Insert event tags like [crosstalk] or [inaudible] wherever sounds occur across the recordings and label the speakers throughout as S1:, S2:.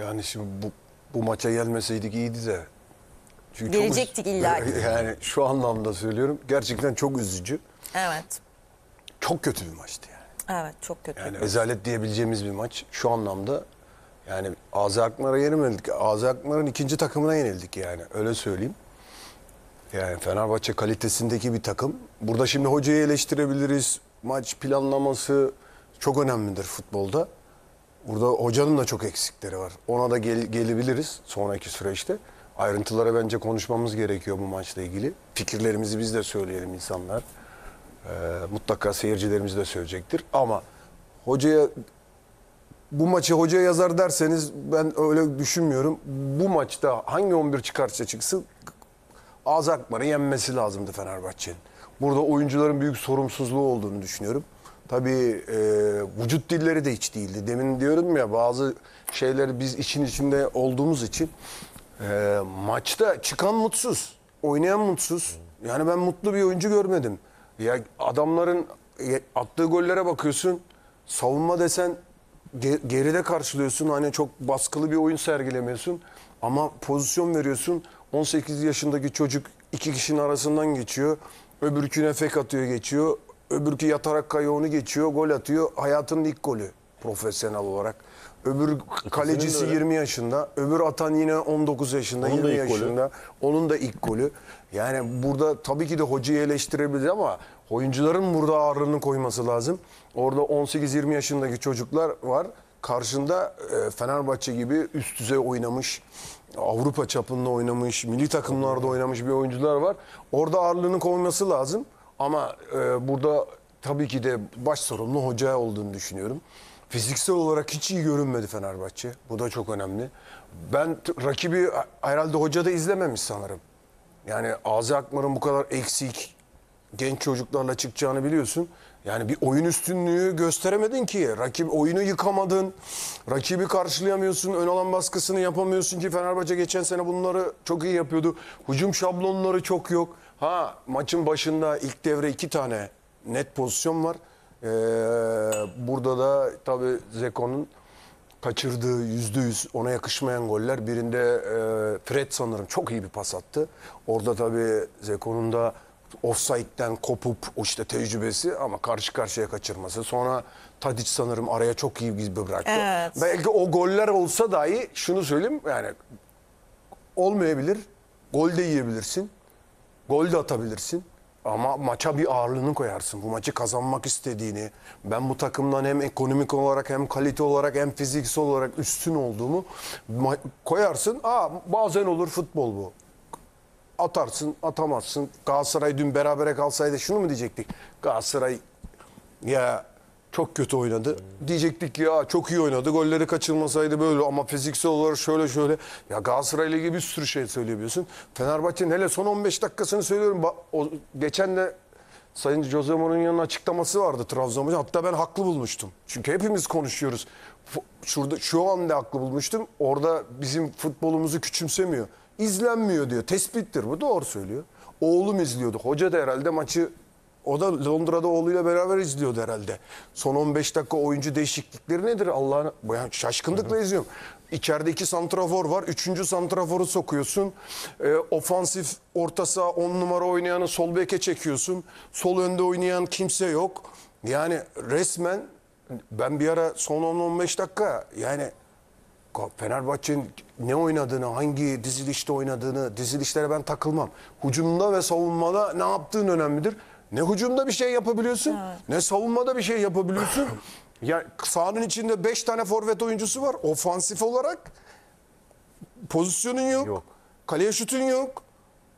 S1: Yani şimdi bu, bu maça gelmeseydik iyiydi de. Çünkü Gelecektik üz- illa [laughs] ki. Yani şu anlamda söylüyorum. Gerçekten çok üzücü. Evet. Çok kötü bir maçtı yani. Evet çok kötü. Yani rezalet diyebileceğimiz bir maç şu anlamda. Yani Azı Akmar'a yenilmedik. Azı Akmar'ın ikinci takımına yenildik yani öyle söyleyeyim. Yani Fenerbahçe kalitesindeki bir takım. Burada şimdi hocayı eleştirebiliriz. Maç planlaması çok önemlidir futbolda. Burada hocanın da çok eksikleri var. Ona da gel, gelebiliriz sonraki süreçte. Ayrıntılara bence konuşmamız gerekiyor bu maçla ilgili. Fikirlerimizi biz de söyleyelim insanlar. Ee, mutlaka seyircilerimiz de söyleyecektir. Ama hocaya bu maçı hoca yazar derseniz ben öyle düşünmüyorum. Bu maçta hangi 11 çıkarsa çıksın Azakmar'ı yenmesi lazımdı Fenerbahçe'nin. Burada oyuncuların büyük sorumsuzluğu olduğunu düşünüyorum. Tabii e, vücut dilleri de hiç değildi. Demin diyorum ya bazı şeyleri biz için içinde olduğumuz için e, maçta çıkan mutsuz, oynayan mutsuz. Yani ben mutlu bir oyuncu görmedim. Ya adamların e, attığı gollere bakıyorsun. Savunma desen geride karşılıyorsun. Hani çok baskılı bir oyun sergilemiyorsun. Ama pozisyon veriyorsun. 18 yaşındaki çocuk iki kişinin arasından geçiyor. Öbürküne fek atıyor geçiyor. Öbürkü yatarak kayonu geçiyor, gol atıyor. Hayatının ilk golü profesyonel olarak. Öbür kalecisi 20 yaşında. Öbür atan yine 19 yaşında, Onun 20 yaşında. Golü. Onun da ilk golü. Yani burada tabii ki de hocayı eleştirebilir ama oyuncuların burada ağırlığını koyması lazım. Orada 18-20 yaşındaki çocuklar var. Karşında e, Fenerbahçe gibi üst düzey oynamış, Avrupa çapında oynamış, milli takımlarda oynamış bir oyuncular var. Orada ağırlığını koyması lazım. Ama e, burada tabii ki de baş sorumlu hoca olduğunu düşünüyorum. Fiziksel olarak hiç iyi görünmedi Fenerbahçe. Bu da çok önemli. Ben rakibi herhalde hoca da izlememiş sanırım. Yani Azi Akmar'ın bu kadar eksik genç çocuklarla çıkacağını biliyorsun. Yani bir oyun üstünlüğü gösteremedin ki. Rakip oyunu yıkamadın. Rakibi karşılayamıyorsun. Ön alan baskısını yapamıyorsun ki Fenerbahçe geçen sene bunları çok iyi yapıyordu. Hücum şablonları çok yok. Ha maçın başında ilk devre iki tane net pozisyon var. Ee, burada da tabii Zeko'nun kaçırdığı yüzde yüz ona yakışmayan goller. Birinde e, Fred sanırım çok iyi bir pas attı. Orada tabii Zeko'nun da offside'den kopup o işte tecrübesi ama karşı karşıya kaçırması. Sonra Tadic sanırım araya çok iyi bir bıraktı. Evet. Belki o goller olsa dahi şunu söyleyeyim yani olmayabilir. Gol de yiyebilirsin. Gol de atabilirsin. Ama maça bir ağırlığını koyarsın. Bu maçı kazanmak istediğini, ben bu takımdan hem ekonomik olarak hem kalite olarak hem fiziksel olarak üstün olduğumu koyarsın. Aa bazen olur futbol bu. Atarsın, atamazsın. Galatasaray dün berabere kalsaydı şunu mu diyecektik? Galatasaray ya çok kötü oynadı. Diyecektik ya çok iyi oynadı. Golleri kaçırmasaydı böyle ama fiziksel olarak şöyle şöyle. Ya ile ilgili bir sürü şey söyleyebiliyorsun. Fenerbahçe'nin hele son 15 dakikasını söylüyorum. Ba o, geçen de Sayın Jose Mourinho'nun açıklaması vardı Trabzon'da. Hatta ben haklı bulmuştum. Çünkü hepimiz konuşuyoruz. Şurada şu anda haklı bulmuştum. Orada bizim futbolumuzu küçümsemiyor. İzlenmiyor diyor. Tespittir bu. Doğru söylüyor. Oğlum izliyordu. Hoca da herhalde maçı o da Londra'da oğluyla beraber izliyordu herhalde. Son 15 dakika oyuncu değişiklikleri nedir? Allah'ın yani şaşkınlıkla Hı-hı. izliyorum. İçeride iki santrafor var. Üçüncü santraforu sokuyorsun. E, ofansif orta saha on numara oynayanı sol beke çekiyorsun. Sol önde oynayan kimse yok. Yani resmen ben bir ara son 10-15 dakika yani Fenerbahçe'nin ne oynadığını, hangi dizilişte oynadığını, dizilişlere ben takılmam. Hucumda ve savunmada ne yaptığın önemlidir. Ne hücumda bir şey yapabiliyorsun evet. ne savunmada bir şey yapabiliyorsun. [clears throat] ya sahanın içinde 5 tane forvet oyuncusu var. Ofansif olarak pozisyonun yok. yok. Kaleye şutun yok.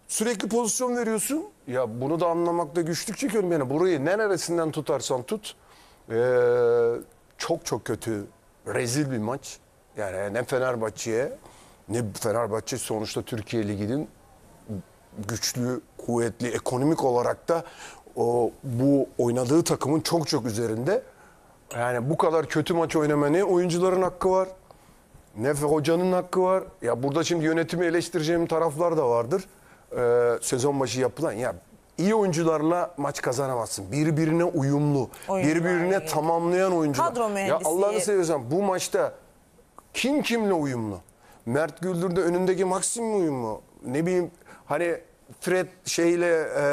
S1: Sürekli pozisyon veriyorsun. Ya bunu da anlamakta güçlük çekiyorum yani. Burayı ne neresinden tutarsan tut. Ee, çok çok kötü, rezil bir maç. Yani ne Fenerbahçe'ye ne Fenerbahçe sonuçta Türkiye Ligi'nin güçlü, kuvvetli, ekonomik olarak da o, bu oynadığı takımın çok çok üzerinde. Yani bu kadar kötü maç oynama ne oyuncuların hakkı var ne hocanın hakkı var. Ya burada şimdi yönetimi eleştireceğim taraflar da vardır. Ee, sezon başı yapılan ya iyi oyuncularla maç kazanamazsın. Birbirine uyumlu, Oyunlar, birbirine evet. tamamlayan oyuncular. Kadro ya Allah'ını seviyorsan bu maçta kim kimle uyumlu? Mert Güldür önündeki Maxim mi uyumlu? Ne bileyim hani Fred şeyle e,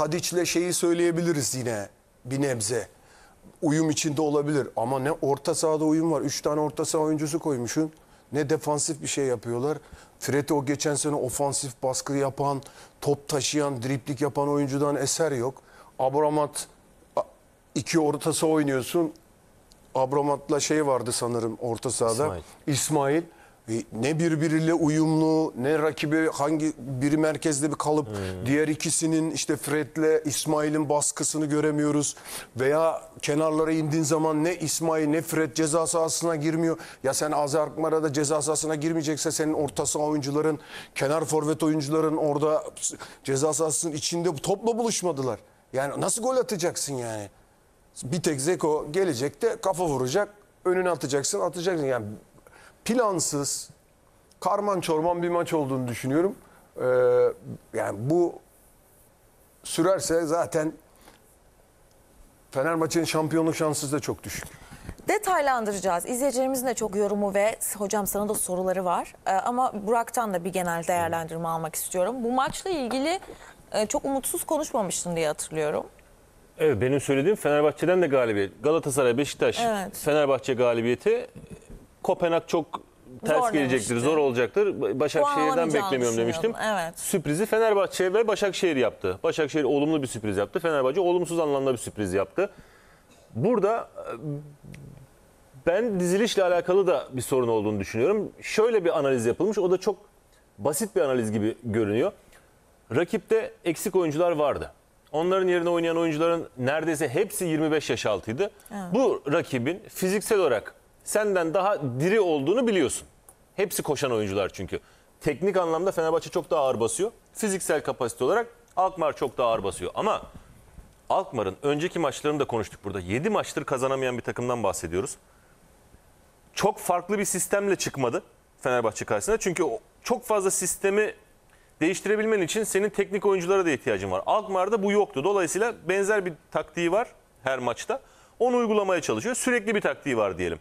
S1: Tadiç'le şeyi söyleyebiliriz yine bir nebze. Uyum içinde olabilir ama ne orta sahada uyum var. Üç tane orta saha oyuncusu koymuşsun. Ne defansif bir şey yapıyorlar. Fred'e o geçen sene ofansif baskı yapan, top taşıyan, driplik yapan oyuncudan eser yok. Abramat iki orta saha oynuyorsun. Abramat'la şey vardı sanırım orta sahada. İsmail. İsmail. E, ne birbiriyle uyumlu ne rakibi hangi biri merkezde bir kalıp hmm. diğer ikisinin işte Fred'le İsmail'in baskısını göremiyoruz veya kenarlara indiğin zaman ne İsmail ne Fred ceza sahasına girmiyor. Ya sen Azerbaycan'da ceza sahasına girmeyecekse senin orta saha oyuncuların, kenar forvet oyuncuların orada ceza sahasının içinde topla buluşmadılar. Yani nasıl gol atacaksın yani? Bir tek Zeko gelecek de kafa vuracak, önüne atacaksın, atacaksın. Yani plansız, karman çorman bir maç olduğunu düşünüyorum. Ee, yani bu sürerse zaten Fenerbahçe'nin şampiyonluk şansı da çok düşük. Detaylandıracağız. İzleyicilerimizin de çok yorumu ve hocam sana da soruları var. Ee, ama Burak'tan da bir genel değerlendirme almak istiyorum. Bu maçla ilgili e, çok umutsuz konuşmamıştın diye hatırlıyorum. Evet
S2: benim söylediğim Fenerbahçe'den de galibiyet. Galatasaray, Beşiktaş, Evet. Fenerbahçe galibiyeti Kopenhag çok ters Zor gelecektir, demiştim. zor olacaktır. Başakşehir'den beklemiyorum demiştim. evet. Sürprizi Fenerbahçe ve Başakşehir yaptı. Başakşehir olumlu bir sürpriz yaptı. Fenerbahçe olumsuz anlamda bir sürpriz yaptı. Burada e, ben dizilişle alakalı da bir sorun olduğunu düşünüyorum. Şöyle bir analiz yapılmış. O da çok basit bir analiz gibi görünüyor. Rakipte eksik oyuncular vardı. Onların yerine oynayan oyuncuların neredeyse hepsi 25 yaş altıydı. Bu rakibin fiziksel olarak senden daha diri olduğunu biliyorsun. Hepsi koşan oyuncular çünkü. Teknik anlamda Fenerbahçe çok daha ağır basıyor. Fiziksel kapasite olarak Alkmaar çok daha ağır basıyor. Ama Alkmaar'ın önceki maçlarını da konuştuk burada. 7 maçtır kazanamayan bir takımdan bahsediyoruz. Çok farklı bir sistemle çıkmadı Fenerbahçe karşısında. Çünkü çok fazla sistemi değiştirebilmen için senin teknik oyunculara da ihtiyacın var. Alkmaar'da bu yoktu. Dolayısıyla benzer bir taktiği var her maçta. Onu uygulamaya çalışıyor. Sürekli bir taktiği var diyelim.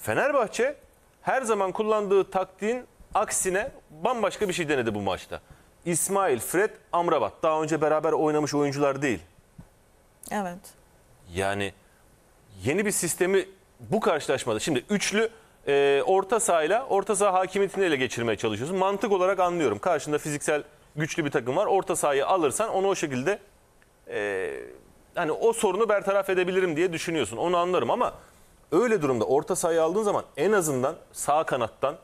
S2: Fenerbahçe her zaman kullandığı taktiğin aksine bambaşka bir şey denedi bu maçta. İsmail, Fred, Amrabat daha önce beraber oynamış oyuncular değil. Evet. Yani yeni bir sistemi bu karşılaşmada şimdi üçlü e, orta sahayla orta saha hakimiyetini ele geçirmeye çalışıyorsun. Mantık olarak anlıyorum. Karşında fiziksel güçlü bir takım var. Orta sahayı alırsan onu o şekilde e, hani o sorunu bertaraf edebilirim diye düşünüyorsun. Onu anlarım ama Öyle durumda orta sahaya aldığın zaman en azından sağ kanattan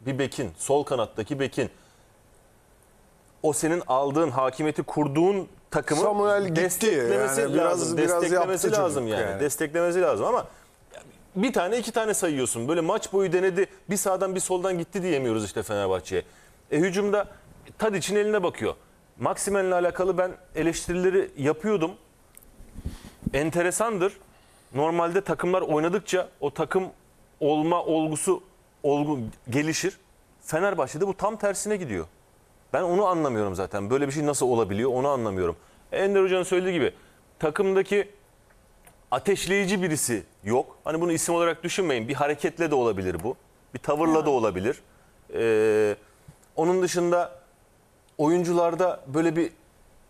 S2: bir bekin, sol kanattaki bekin o senin aldığın hakimiyeti kurduğun takımı Samuel gitti. desteklemesi yani lazım. Biraz desteklemesi lazım yani. yani. Desteklemesi lazım ama bir tane iki tane sayıyorsun. Böyle maç boyu denedi. Bir sağdan bir soldan gitti diyemiyoruz işte Fenerbahçe'ye. E hücumda Tadiç'in eline bakıyor. Maksimen'le alakalı ben eleştirileri yapıyordum. Enteresandır normalde takımlar oynadıkça o takım olma olgusu olgu gelişir. Fenerbahçe'de bu tam tersine gidiyor. Ben onu anlamıyorum zaten. Böyle bir şey nasıl olabiliyor onu anlamıyorum. Ender Hoca'nın söylediği gibi takımdaki ateşleyici birisi yok. Hani bunu isim olarak düşünmeyin. Bir hareketle de olabilir bu. Bir tavırla da olabilir. Ee, onun dışında oyuncularda böyle bir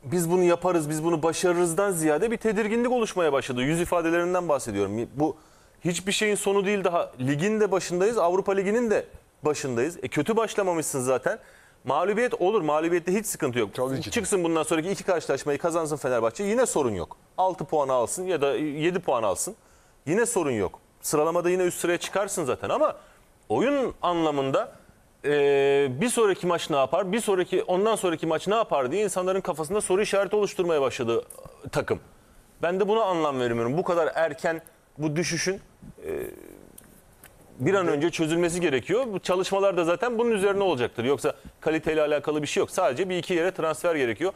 S2: biz bunu yaparız, biz bunu başarırızdan ziyade bir tedirginlik oluşmaya başladı. Yüz ifadelerinden bahsediyorum. Bu hiçbir şeyin sonu değil daha. Ligin de başındayız, Avrupa Ligi'nin de başındayız. E kötü başlamamışsın zaten. Mağlubiyet olur. Mağlubiyette hiç sıkıntı yok. Tabii ki. Çıksın bundan sonraki iki karşılaşmayı kazansın Fenerbahçe. Yine sorun yok. 6 puan alsın ya da 7 puan alsın. Yine sorun yok. Sıralamada yine üst sıraya çıkarsın zaten ama oyun anlamında e, bir sonraki maç ne yapar, bir sonraki ondan sonraki maç ne yapar diye insanların kafasında soru işareti oluşturmaya başladı takım. Ben de buna anlam veremiyorum. Bu kadar erken bu düşüşün e, bir an önce çözülmesi gerekiyor. Bu çalışmalar da zaten bunun üzerine olacaktır. Yoksa kaliteyle alakalı bir şey yok. Sadece bir iki yere transfer gerekiyor.